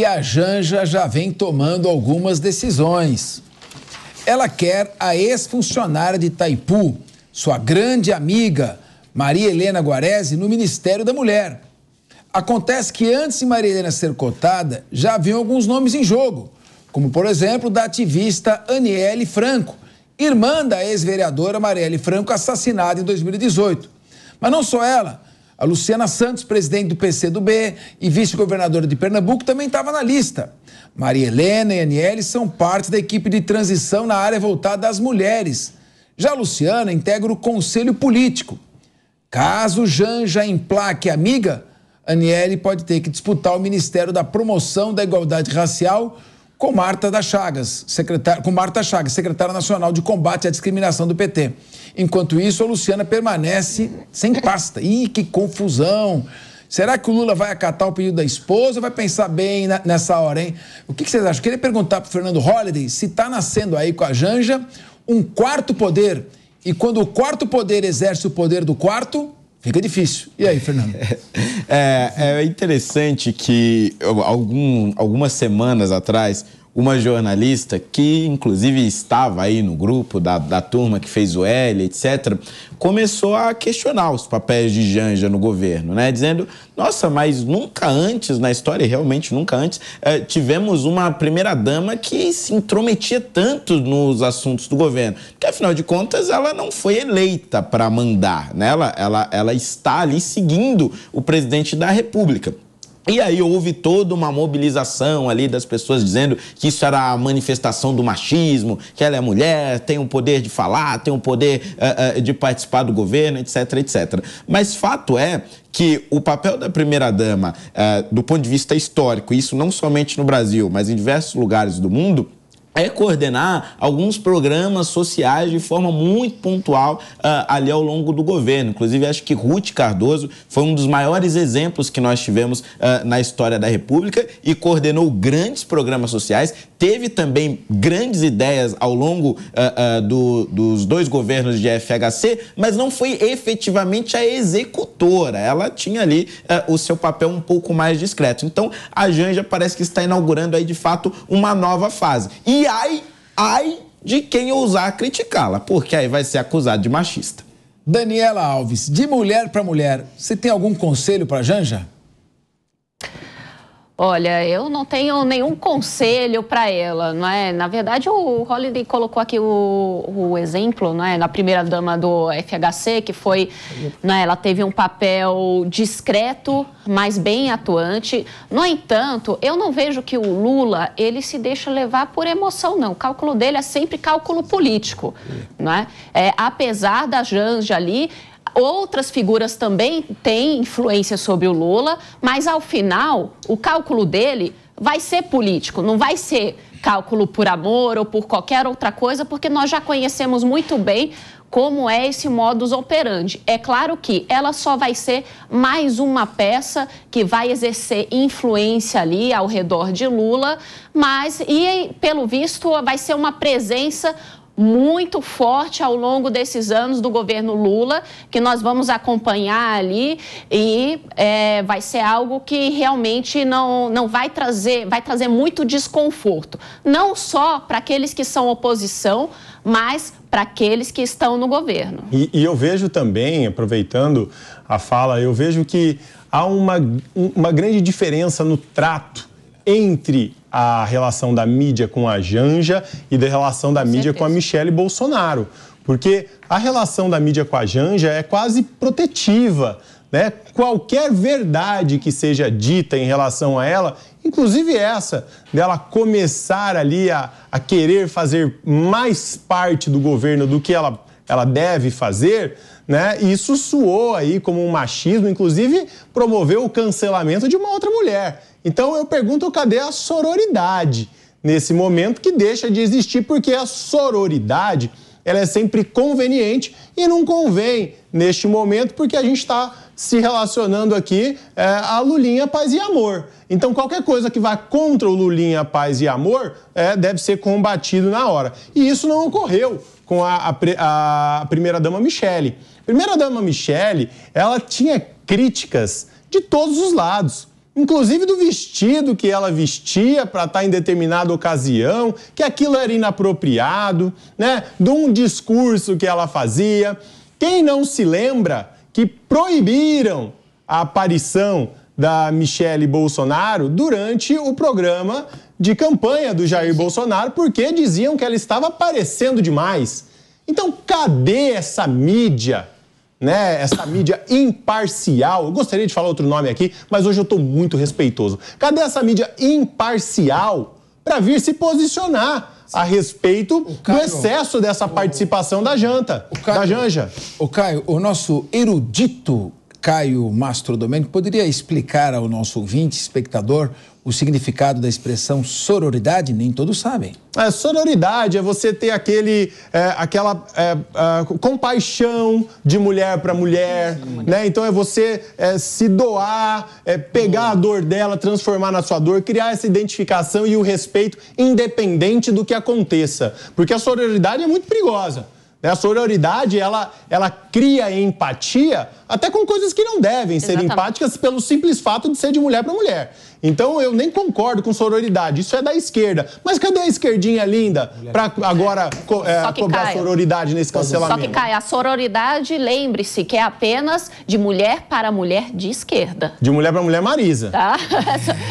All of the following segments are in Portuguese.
e a Janja já vem tomando algumas decisões. Ela quer a ex-funcionária de Itaipu, sua grande amiga, Maria Helena Guarese, no Ministério da Mulher. Acontece que antes de Maria Helena ser cotada, já haviam alguns nomes em jogo, como por exemplo da ativista Aniele Franco, irmã da ex-vereadora Marielle Franco, assassinada em 2018. Mas não só ela, a Luciana Santos, presidente do PCdoB e vice-governadora de Pernambuco, também estava na lista. Maria Helena e Aniele são parte da equipe de transição na área voltada às mulheres. Já a Luciana integra o conselho político. Caso Janja emplaque amiga, Aniele pode ter que disputar o Ministério da Promoção da Igualdade Racial com Marta da Chagas, secretária, com Marta Chagas, secretária nacional de combate à discriminação do PT. Enquanto isso, a Luciana permanece sem pasta. Ih, que confusão! Será que o Lula vai acatar o pedido da esposa ou vai pensar bem na, nessa hora, hein? O que, que vocês acham? Queria perguntar para o Fernando Holliday se está nascendo aí com a Janja um quarto poder. E quando o quarto poder exerce o poder do quarto, Fica difícil. E aí, Fernando? É, é interessante que algum, algumas semanas atrás uma jornalista que, inclusive, estava aí no grupo da, da turma que fez o L, etc., começou a questionar os papéis de Janja no governo, né? Dizendo, nossa, mas nunca antes na história, realmente nunca antes, eh, tivemos uma primeira-dama que se intrometia tanto nos assuntos do governo. Porque, afinal de contas, ela não foi eleita para mandar, né? Ela, ela, ela está ali seguindo o presidente da República. E aí houve toda uma mobilização ali das pessoas dizendo que isso era a manifestação do machismo, que ela é mulher, tem o um poder de falar, tem o um poder uh, uh, de participar do governo, etc, etc. Mas fato é que o papel da primeira-dama, uh, eh, do ponto de vista histórico, isso não somente no Brasil, mas em diversos lugares do mundo, é coordenar alguns programas sociais de forma muito pontual uh, ali ao longo do governo. Inclusive, acho que Ruth Cardoso foi um dos maiores exemplos que nós tivemos uh, na história da República e coordenou grandes programas sociais teve também grandes ideias ao longo uh, uh, do, dos dois governos de FHC, mas não foi efetivamente a executora. Ela tinha ali uh, o seu papel um pouco mais discreto. Então, a Janja parece que está inaugurando aí, de fato, uma nova fase. E ai, ai de quem ousar criticá-la, porque aí vai ser acusado de machista. Daniela Alves, de mulher para mulher, você tem algum conselho para Janja? Olha, eu não tenho nenhum conselho para ela, não é? Na verdade, o Holiday colocou aqui o, o exemplo, não é? Na primeira dama do FHC, que foi, não é? Ela teve um papel discreto, mas bem atuante. No entanto, eu não vejo que o Lula ele se deixa levar por emoção, não. O cálculo dele é sempre cálculo político, não é? é apesar da Janja ali Outras figuras também têm influência sobre o Lula, mas ao final, o cálculo dele vai ser político, não vai ser cálculo por amor ou por qualquer outra coisa, porque nós já conhecemos muito bem como é esse modus operandi. É claro que ela só vai ser mais uma peça que vai exercer influência ali ao redor de Lula, mas e pelo visto vai ser uma presença muito forte ao longo desses anos do governo Lula, que nós vamos acompanhar ali e é, vai ser algo que realmente não, não vai trazer, vai trazer muito desconforto, não só para aqueles que são oposição, mas para aqueles que estão no governo. E, e eu vejo também, aproveitando a fala, eu vejo que há uma, uma grande diferença no trato entre a relação da mídia com a Janja e da relação da com mídia certeza. com a Michelle Bolsonaro. Porque a relação da mídia com a Janja é quase protetiva. Né? Qualquer verdade que seja dita em relação a ela, inclusive essa, dela começar ali a, a querer fazer mais parte do governo do que ela, ela deve fazer, né? Isso soou aí como um machismo, inclusive promoveu o cancelamento de uma outra mulher. Então eu pergunto cadê a sororidade nesse momento que deixa de existir porque a sororidade ela é sempre conveniente e não convém neste momento porque a gente está se relacionando aqui é, a Lulinha Paz e Amor. Então qualquer coisa que vá contra o Lulinha Paz e Amor é, deve ser combatido na hora. E isso não ocorreu com a, a, a primeira-dama Michele. Primeira-dama Michele, ela tinha críticas de todos os lados inclusive do vestido que ela vestia para estar tá em determinada ocasião, que aquilo era inapropriado, né? De um discurso que ela fazia. Quem não se lembra que proibiram a aparição da Michele Bolsonaro durante o programa de campanha do Jair Bolsonaro, porque diziam que ela estava aparecendo demais. Então, cadê essa mídia? né, essa mídia imparcial. Eu gostaria de falar outro nome aqui, mas hoje eu estou muito respeitoso. Cadê essa mídia imparcial para vir se posicionar? a respeito Caio, do excesso dessa participação o, da janta, Caio, da janja. O Caio, o nosso erudito Caio Mastro Domênico, poderia explicar ao nosso ouvinte, espectador, o significado da expressão sororidade? Nem todos sabem. É, sororidade é você ter aquele, é, aquela é, é compaixão de mulher para mulher, né? Então é você é, se doar, é, pegar a hum. dor dela, transformar na sua dor, criar essa identificação e o respeito, independente do que aconteça. Porque a sororidade é muito perigosa. Né? A sororidade, ela, ela cria empatia até com coisas que não devem Exatamente. ser empáticas pelo simples fato de ser de mulher para mulher. Então eu nem concordo com sororidade, isso é da esquerda. Mas cadê a esquerdinha linda para agora co é, cobrar caia. sororidade nesse cancelamento? Só que cai, a sororidade, lembre-se que é apenas de mulher para mulher de esquerda. De mulher para mulher Marisa. Tá?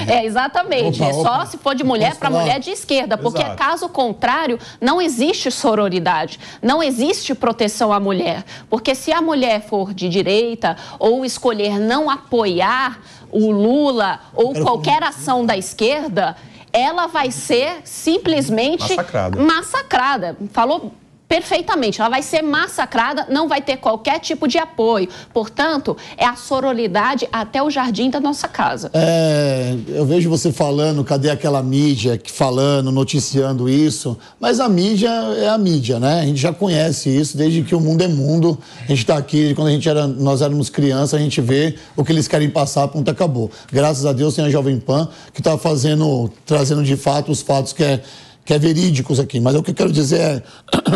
É, exatamente, opa, só se for de mulher para mulher de esquerda, porque Exato. caso contrário, não existe sororidade, não existe existe proteção à mulher. Porque se a mulher for de direita ou escolher não apoiar o Lula ou qualquer ação da esquerda, ela vai ser simplesmente massacrada. massacrada. Falou perfeitamente. Ela vai ser massacrada, não vai ter qualquer tipo de apoio. Portanto, é a sororidade até o jardim da nossa casa. É, eu vejo você falando, cadê aquela mídia que falando, noticiando isso? Mas a mídia é a mídia, né? A gente já conhece isso desde que o mundo é mundo. A gente está aqui, quando a gente era, nós éramos crianças, a gente vê o que eles querem passar, ponto acabou. Graças a Deus tem a Jovem Pan que está fazendo, trazendo de fato os fatos que é que é verídicos aqui, mas o que eu quero dizer é.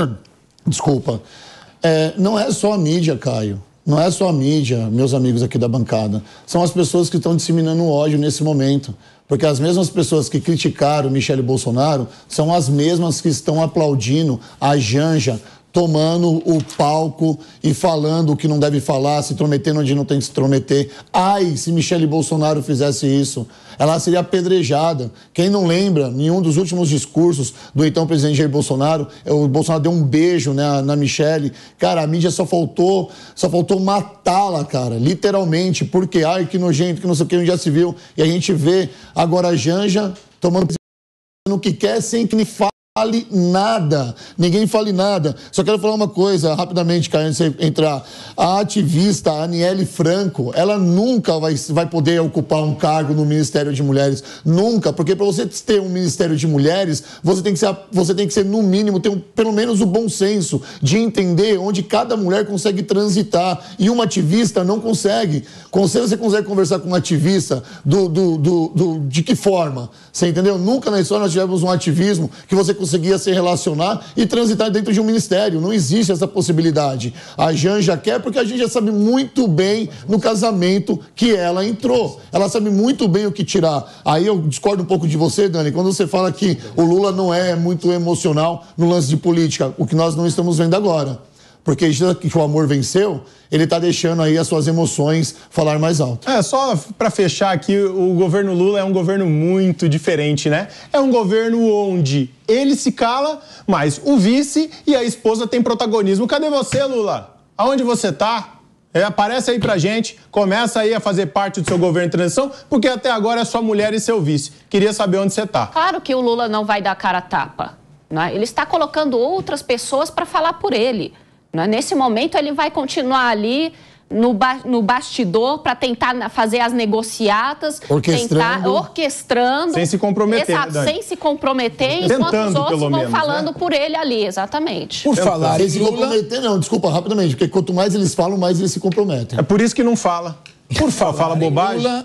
Desculpa. É, não é só a mídia, Caio. Não é só a mídia, meus amigos aqui da bancada. São as pessoas que estão disseminando ódio nesse momento. Porque as mesmas pessoas que criticaram Michele Bolsonaro são as mesmas que estão aplaudindo a Janja, tomando o palco e falando o que não deve falar, se intrometendo onde não tem que se intrometer. Ai, se Michele Bolsonaro fizesse isso, ela seria apedrejada. Quem não lembra, nenhum dos últimos discursos do então presidente Jair Bolsonaro, é, o Bolsonaro deu um beijo né, na Michele. Cara, a mídia só faltou, só faltou matá-la, cara, literalmente, porque ai, que nojento, que não sei o que, já se viu. E a gente vê agora a Janja tomando o que quer sem que lhe fale fale nada, ninguém fale nada. Só quero falar uma coisa rapidamente, cara, antes de entrar. A ativista Aniele Franco, ela nunca vai, vai poder ocupar um cargo no Ministério de Mulheres. Nunca, porque para você ter um Ministério de Mulheres, você tem que ser, você tem que ser no mínimo, ter um, pelo menos o um bom senso de entender onde cada mulher consegue transitar. E uma ativista não consegue. Com você consegue conversar com um ativista do, do, do, do de que forma? Você entendeu? Nunca na história nós tivemos um ativismo que você conseguia se relacionar e transitar dentro de um ministério. Não existe essa possibilidade. A Janja quer porque a gente já sabe muito bem no casamento que ela entrou. Ela sabe muito bem o que tirar. Aí eu discordo um pouco de você, Dani, quando você fala que o Lula não é muito emocional no lance de política, o que nós não estamos vendo agora. Porque já que o amor venceu, ele está deixando aí as suas emoções falar mais alto. É, só para fechar aqui, o governo Lula é um governo muito diferente, né? É um governo onde ele se cala, mas o vice e a esposa têm protagonismo. Cadê você, Lula? Aonde você tá? É, aparece aí pra gente, começa aí a fazer parte do seu governo de transição, porque até agora é sua mulher e seu vice. Queria saber onde você tá. Claro que o Lula não vai dar cara a tapa. Né? Ele está colocando outras pessoas para falar por ele. Né? Nesse momento, ele vai continuar ali no, ba no bastidor para tentar fazer as negociatas, orquestrando, tentar, orquestrando sem se comprometer, exato, sem se comprometer, Tentando, enquanto os outros vão menos, né? falando né? por ele ali, exatamente. Por Tentando. falar, sem se comprometer não, desculpa rapidamente, porque quanto mais eles falam, mais eles se comprometem. É por isso que não fala. Por favor, fala bobagem. Lula...